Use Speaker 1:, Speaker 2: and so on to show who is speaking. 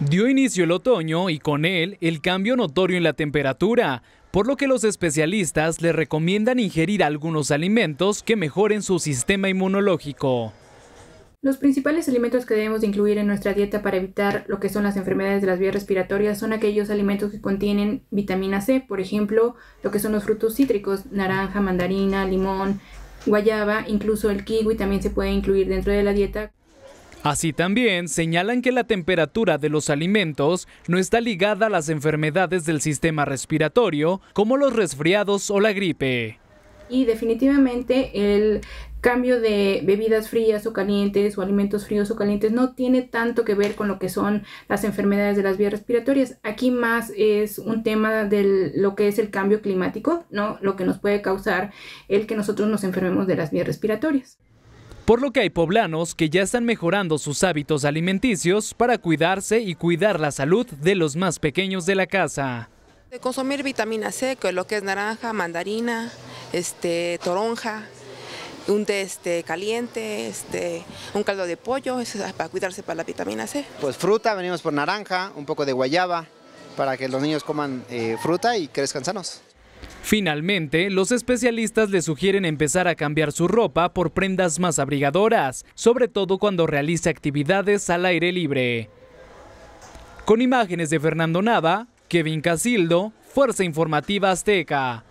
Speaker 1: Dio inicio el otoño y con él el cambio notorio en la temperatura, por lo que los especialistas le recomiendan ingerir algunos alimentos que mejoren su sistema inmunológico.
Speaker 2: Los principales alimentos que debemos incluir en nuestra dieta para evitar lo que son las enfermedades de las vías respiratorias son aquellos alimentos que contienen vitamina C, por ejemplo, lo que son los frutos cítricos, naranja, mandarina, limón, guayaba, incluso el kiwi también se puede incluir dentro de la dieta.
Speaker 1: Así también señalan que la temperatura de los alimentos no está ligada a las enfermedades del sistema respiratorio, como los resfriados o la gripe.
Speaker 2: Y definitivamente el cambio de bebidas frías o calientes o alimentos fríos o calientes no tiene tanto que ver con lo que son las enfermedades de las vías respiratorias. Aquí más es un tema de lo que es el cambio climático, ¿no? Lo que nos puede causar el que nosotros nos enfermemos de las vías respiratorias
Speaker 1: por lo que hay poblanos que ya están mejorando sus hábitos alimenticios para cuidarse y cuidar la salud de los más pequeños de la casa.
Speaker 2: De consumir vitamina C, que lo que es naranja, mandarina, este, toronja, un té este, caliente, este, un caldo de pollo, es para cuidarse para la vitamina C. Pues fruta, venimos por naranja, un poco de guayaba, para que los niños coman
Speaker 1: eh, fruta y crezcan sanos. Finalmente, los especialistas le sugieren empezar a cambiar su ropa por prendas más abrigadoras, sobre todo cuando realice actividades al aire libre. Con imágenes de Fernando Nava, Kevin Casildo, Fuerza Informativa Azteca.